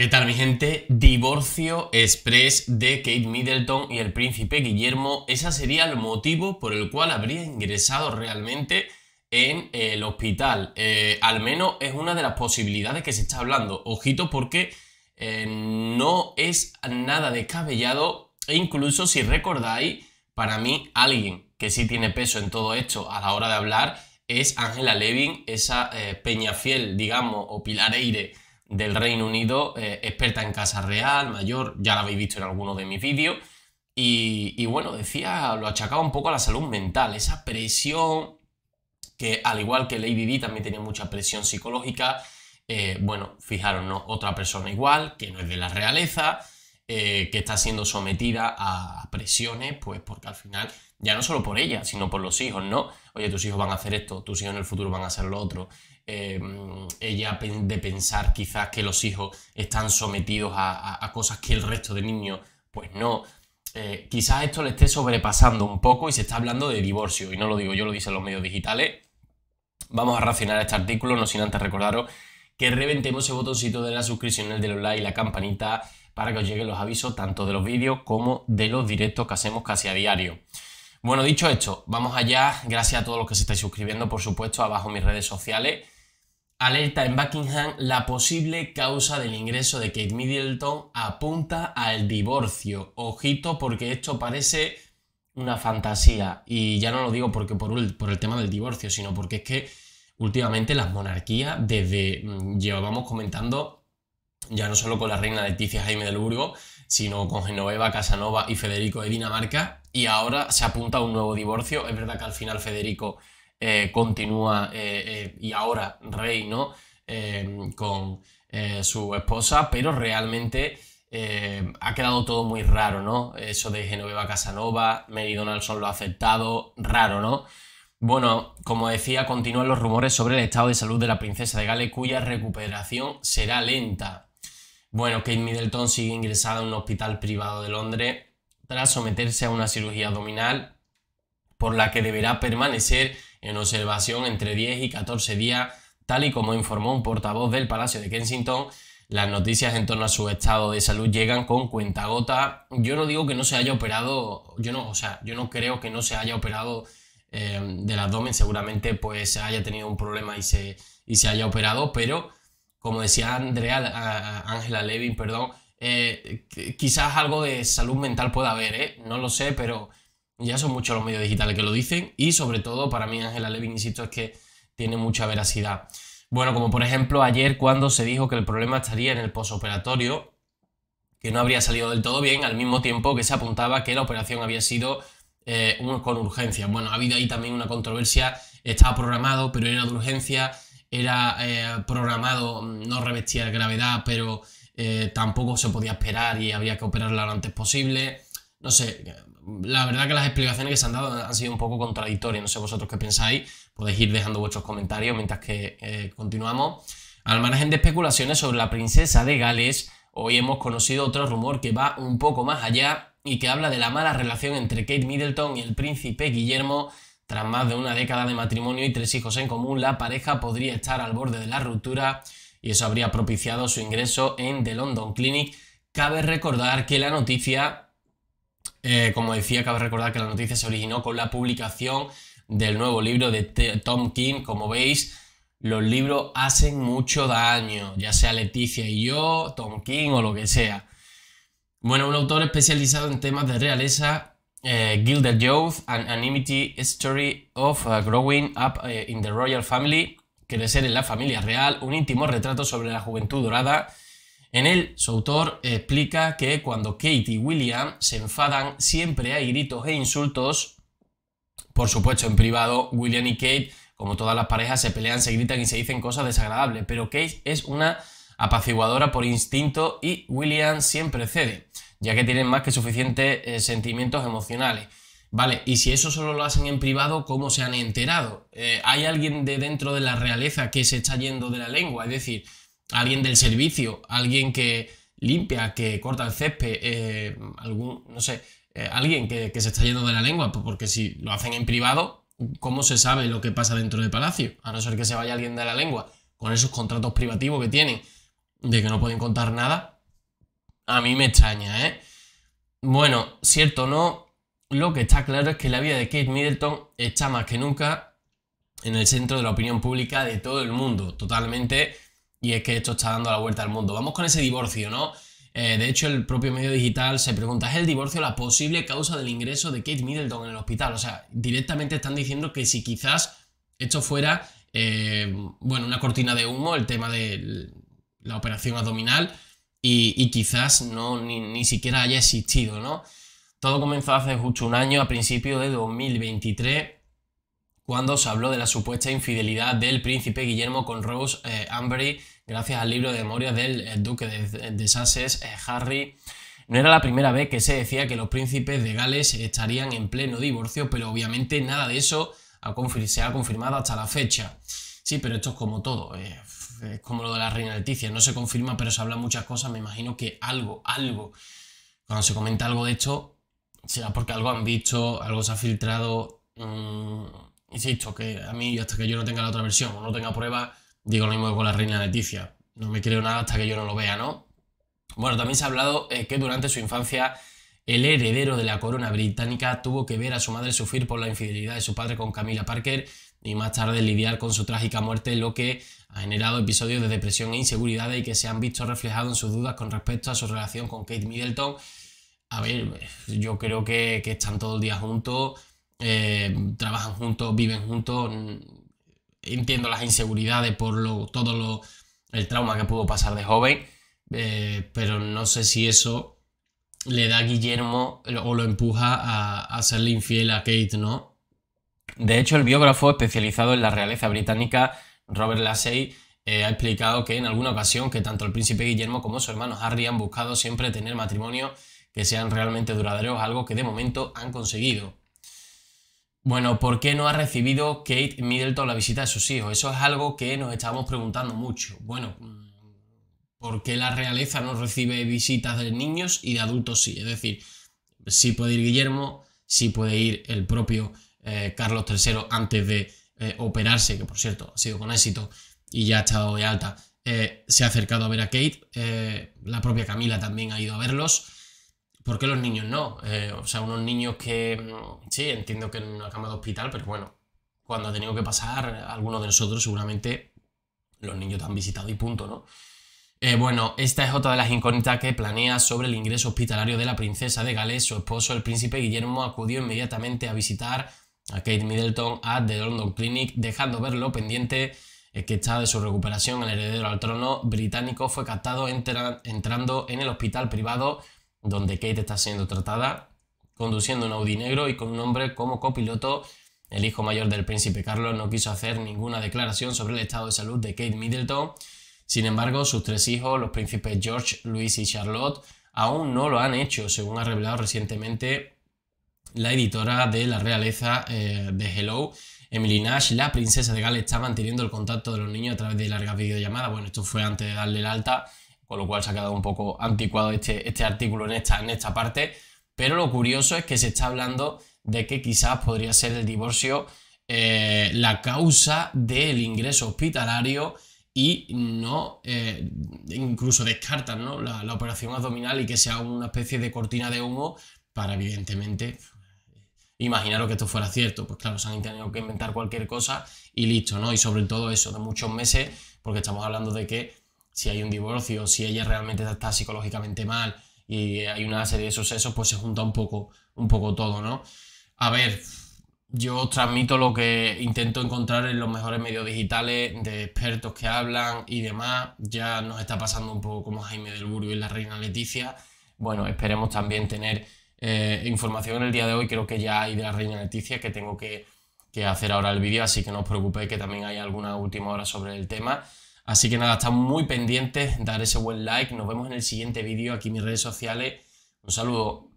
¿Qué tal mi gente? Divorcio express de Kate Middleton y el príncipe Guillermo. Ese sería el motivo por el cual habría ingresado realmente en el hospital. Eh, al menos es una de las posibilidades que se está hablando. Ojito porque eh, no es nada descabellado e incluso si recordáis, para mí alguien que sí tiene peso en todo esto a la hora de hablar es Angela Levin, esa eh, peña fiel, digamos, o pilar Eire del Reino Unido, eh, experta en Casa Real, mayor, ya la habéis visto en alguno de mis vídeos. Y, bueno, decía, lo achacaba un poco a la salud mental, esa presión que al igual que Lady Di también tenía mucha presión psicológica, eh, bueno, fijaros, otra persona igual, que no es de la realeza, eh, que está siendo sometida a presiones, pues porque al final, ya no solo por ella, sino por los hijos, ¿no? Oye, tus hijos van a hacer esto, tus hijos en el futuro van a hacer lo otro. Em, ella de pensar quizás que los hijos están sometidos a, cosas que el resto de niños, pues no. Eh, quizás esto le esté sobrepasando un poco y se está hablando de divorcio, y no lo digo yo, lo dicen los medios digitales. Vamos a racionar este artículo, no sin antes recordaros que reventemos ese botoncito de la suscripción, el de los like, la campanita para que os lleguen los avisos tanto de los vídeos como de los directos que hacemos casi a diario. Bueno, dicho esto, vamos allá. Gracias a todos los que se estáis suscribiendo, por supuesto, abajo mis redes sociales. Alerta en Buckingham, la posible causa del ingreso de Kate Middleton apunta al divorcio. Ojito porque esto parece una fantasía. Y ya no lo digo porque por, por el tema del divorcio, sino porque es que últimamente las monarquías, desde mm, llevábamos comentando ya no solo con la reina Leticia Jaime del Burgo, sino con Genoveva, Casanova y Federico de Dinamarca. Y ahora se apunta a un nuevo divorcio. Es verdad que al final Federico eh, continúa eh, eh, y ahora rey, con su esposa, pero realmente ha quedado todo muy raro, ¿no? Eso de Genoveva Casanova, Mary Donaldson lo ha aceptado, raro, ¿no? Bueno, como decía, continúan los rumores sobre el estado de salud de la princesa de Gales, cuya recuperación será lenta. Bueno, Kate Middleton sigue ingresada en un hospital privado de Londres tras someterse a una cirugía abdominal por la que deberá permanecer en observación entre 10 y 14 días, tal y como informó un portavoz del Palacio de Kensington. Las noticias en torno a su estado de salud llegan con cuentagota. Yo no digo que no se haya operado, yo no, o sea, yo no creo que no se haya operado eh, del abdomen, seguramente pues haya tenido un problema y se, y se haya operado, pero como decía Andrea, Ángela Levin, perdón, eh, quizás algo de salud mental pueda haber, ¿eh? no lo sé, pero ya son muchos los medios digitales que lo dicen y sobre todo para mí Ángela Levin, insisto, es que tiene mucha veracidad. Bueno, como por ejemplo ayer cuando se dijo que el problema estaría en el posoperatorio, que no habría salido del todo bien, al mismo tiempo que se apuntaba que la operación había sido eh, con urgencia. Bueno, ha habido ahí también una controversia, estaba programado, pero era de urgencia, era eh, programado, mm, no revestía gravedad, pero eh, tampoco se podía esperar y había que operarla lo antes posible. No sé, la verdad que las explicaciones que se han dado han sido un poco contradictorias. No sé vosotros qué pensáis, podéis ir dejando vuestros comentarios mientras que eh, continuamos. Al margen de especulaciones sobre la princesa de Gales, hoy hemos conocido otro rumor que va un poco más allá y que habla de la mala relación entre Kate Middleton y el príncipe Guillermo tras más de una década de matrimonio y tres hijos en común, la pareja podría estar al borde de la ruptura y eso habría propiciado su ingreso en The London Clinic. Cabe recordar que la noticia, eh, como decía, cabe recordar que la noticia se originó con la publicación del nuevo libro de Tom King. Como veis, los libros hacen mucho daño, ya sea Leticia y yo, Tom King o lo que sea. Bueno, un autor especializado en temas de realeza eh, Gilded Youth, An Animity Story of uh, Growing Up eh, in the Royal Family, Crecer en la Familia Real, un íntimo retrato sobre la juventud dorada. En él, su autor explica que cuando Kate y William se enfadan, siempre hay gritos e insultos. Por supuesto, en privado, William y Kate, como todas las parejas, se pelean, se gritan y se dicen cosas desagradables, pero Kate es una apaciguadora por instinto y William siempre cede ya que tienen más que suficientes eh, sentimientos emocionales. Vale, y si eso solo lo hacen en privado, ¿cómo se han enterado? Eh, ¿Hay alguien de dentro de la realeza que se está yendo de la lengua? Es decir, alguien del servicio, alguien que limpia, que corta el césped, eh, algún, no sé, alguien que, se está yendo de la lengua, pues porque si lo hacen en privado, ¿cómo se sabe lo que pasa dentro del Palacio? A no ser que se vaya alguien de la lengua, con esos contratos privativos que tienen, de que no pueden contar nada, a mí me extraña, ¿eh? Bueno, cierto o no, lo que está claro es que la vida de Kate Middleton está más que nunca en el centro de la opinión pública de todo el mundo, totalmente. Y es que esto está dando la vuelta al mundo. Vamos con ese divorcio, ¿no? Eh, de hecho, el propio medio digital se pregunta, ¿es el divorcio la posible causa del ingreso de Kate Middleton en el hospital? O sea, directamente están diciendo que si quizás esto fuera, eh, bueno, una cortina de humo, el tema de la operación abdominal, y, quizás no, ni, siquiera haya existido, ¿no? Todo comenzó hace justo un año, a principios de 2023, cuando se habló de la supuesta infidelidad del príncipe Guillermo con Rose eh, Ambery, gracias al libro de memoria del eh, duque de, Sasses, eh, Harry. No era la primera vez que se decía que los príncipes de Gales estarían en pleno divorcio, pero obviamente nada de eso se ha confirmado hasta la fecha. Sí, pero esto es como todo. Eh, es como lo de la reina Leticia, no se confirma, pero se habla muchas cosas, me imagino que algo, algo, cuando se comenta algo de esto, será porque algo han visto, algo se ha filtrado, mm, insisto, que a mí hasta que yo no tenga la otra versión o no tenga prueba digo lo mismo que con la reina Leticia, no me creo nada hasta que yo no lo vea, ¿no? Bueno, también se ha hablado eh, que durante su infancia el heredero de la corona británica tuvo que ver a su madre sufrir por la infidelidad de su padre con Camila Parker y más tarde lidiar con su trágica muerte, lo que ha generado episodios de depresión e inseguridad y que se han visto reflejados en sus dudas con respecto a su relación con Kate Middleton. A ver, yo creo que, están todo el día juntos, eh, trabajan juntos, viven juntos. Entiendo las inseguridades por todo lo, el trauma que pudo pasar de joven, eh, pero no sé si eso le da a Guillermo o lo empuja a, a serle infiel a Kate, ¿no? De hecho, el biógrafo especializado en la realeza británica, Robert Lassey, eh, ha explicado que en alguna ocasión que tanto el príncipe Guillermo como su hermano Harry han buscado siempre tener matrimonios que sean realmente duraderos, algo que de momento han conseguido. Bueno, ¿por qué no ha recibido Kate Middleton la visita de sus hijos? Eso es algo que nos estábamos preguntando mucho. Bueno, ¿por qué la realeza no recibe visitas de niños y de adultos sí? Es decir, sí puede ir Guillermo, sí puede ir el propio eh, Carlos III antes de eh, operarse, que por cierto ha sido con éxito y ya ha estado de alta, eh, se ha acercado a ver a Kate. la propia Camila también ha ido a verlos. ¿Por qué los niños no? o sea, unos niños que, mm, sí, entiendo que en una cama de hospital, pero bueno, cuando ha tenido que pasar, algunos de nosotros seguramente los niños te han visitado y punto, ¿no? bueno, esta es otra de las incógnitas que planea sobre el ingreso hospitalario de la princesa de Gales. Su esposo, el príncipe Guillermo, acudió inmediatamente a visitar Kate Middleton a The London Clinic, dejando ver lo pendiente eh, que está de su recuperación. El heredero al trono británico fue captado entrando en el hospital privado donde Kate está siendo tratada, conduciendo un Audi negro y con un hombre como copiloto. El hijo mayor del príncipe Carlos no quiso hacer ninguna declaración sobre el estado de salud de Kate Middleton. Sin embargo, sus tres hijos, los príncipes George, Luis y Charlotte, aún no lo han hecho, según ha revelado recientemente la editora de la realeza eh, de Hello. Emily Nash, la princesa de Gales, está manteniendo el contacto de los niños a través de largas videollamadas. Bueno, esto fue antes de darle el alta, con lo cual se ha quedado un poco anticuado este, este artículo en esta, en esta parte. Pero lo curioso es que se está hablando de que quizás podría ser el divorcio eh, la causa del ingreso hospitalario y no, eh, incluso descartan la, la operación abdominal y que sea una especie de cortina de humo para evidentemente imaginaros que esto fuera cierto, pues claro, se han tenido que inventar cualquier cosa y listo, ¿no? Y sobre todo eso, de muchos meses, porque estamos hablando de que si hay un divorcio, si ella realmente está psicológicamente mal y hay una serie de sucesos, pues se junta un poco, un poco todo, ¿no? A ver, yo transmito lo que intento encontrar en los mejores medios digitales, de expertos que hablan y demás. Ya nos está pasando un poco como Jaime del Burgo y la reina Leticia. Bueno, esperemos también tener eh, información información el día de hoy creo que ya hay de la reina Leticia, que tengo que, hacer ahora el vídeo, así que no os preocupéis que también hay alguna última hora sobre el tema. Así que nada, estamos muy pendientes, dar ese buen like, nos vemos en el siguiente vídeo aquí en mis redes sociales. Un saludo.